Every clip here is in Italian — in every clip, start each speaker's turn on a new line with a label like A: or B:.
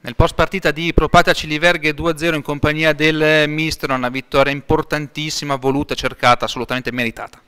A: Nel post partita di Propata Ciliverghe 2-0 in compagnia del Mistro, una vittoria importantissima, voluta, cercata, assolutamente meritata.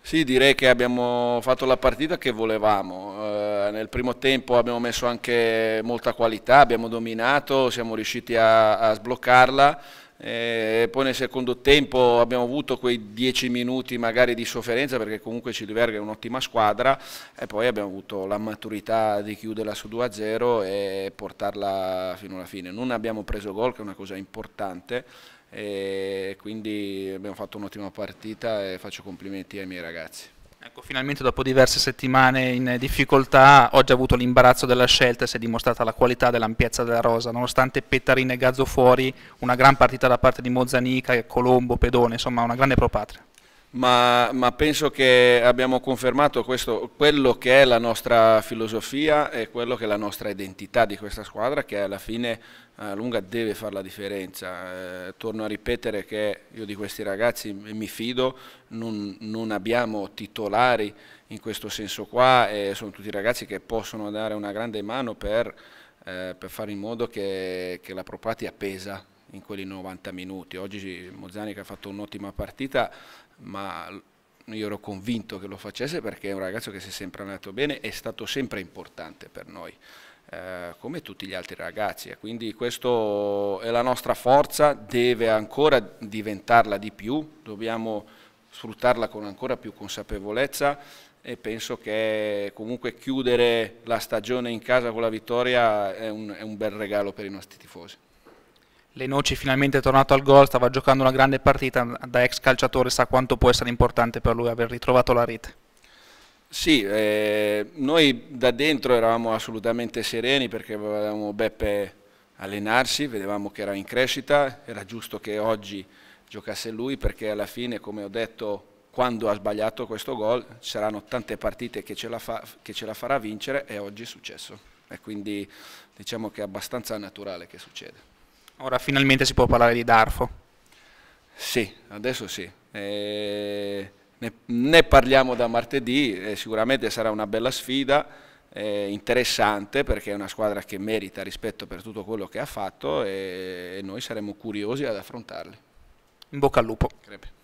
B: Sì, direi che abbiamo fatto la partita che volevamo. Eh, nel primo tempo abbiamo messo anche molta qualità, abbiamo dominato, siamo riusciti a, a sbloccarla e eh, poi nel secondo tempo abbiamo avuto quei dieci minuti magari di sofferenza perché comunque Ciliverga è un'ottima squadra e poi abbiamo avuto la maturità di chiuderla su 2-0 e portarla fino alla fine. Non abbiamo preso gol che è una cosa importante e quindi abbiamo fatto un'ottima partita e faccio complimenti ai miei ragazzi.
A: Ecco, finalmente dopo diverse settimane in difficoltà, oggi ha avuto l'imbarazzo della scelta e si è dimostrata la qualità dell'ampiezza della rosa, nonostante Pettarina e Gazzo fuori, una gran partita da parte di Mozzanica, Colombo, Pedone, insomma una grande propatria
B: ma, ma, penso che abbiamo confermato questo, quello che è la nostra filosofia e quello che è la nostra identità di questa squadra che alla fine eh, a lunga deve fare la differenza. Eh, torno a ripetere che io di questi ragazzi mi fido, non, non abbiamo titolari in questo senso qua e sono tutti ragazzi che possono dare una grande mano per, eh, per fare in modo che, che la Propati pesa in quelli 90 minuti. Oggi Mozzanic ha fatto un'ottima partita, ma io ero convinto che lo facesse perché è un ragazzo che si è sempre andato bene, è stato sempre importante per noi. Eh, come tutti gli altri ragazzi e quindi questa è la nostra forza, deve ancora diventarla di più, dobbiamo sfruttarla con ancora più consapevolezza e penso che comunque chiudere la stagione in casa con la vittoria è un, è un bel regalo per i nostri tifosi.
A: Le noci finalmente è tornato al gol, stava giocando una grande partita, da ex calciatore sa quanto può essere importante per lui aver ritrovato la rete.
B: Sì, eh, noi da dentro eravamo assolutamente sereni perché vedevamo Beppe allenarsi, vedevamo che era in crescita, era giusto che oggi giocasse lui perché alla fine, come ho detto, quando ha sbagliato questo gol ci saranno tante partite che ce la, fa, che ce la farà vincere e oggi è successo. E quindi diciamo che è abbastanza naturale che succeda.
A: Ora finalmente si può parlare di Darfo. Sì,
B: adesso sì. Eh, ne, ne, parliamo da martedì, eh, sicuramente sarà una bella sfida, eh, interessante perché è una squadra che merita rispetto per tutto quello che ha fatto e, e noi saremo curiosi ad affrontarli.
A: In bocca al lupo. Crepe.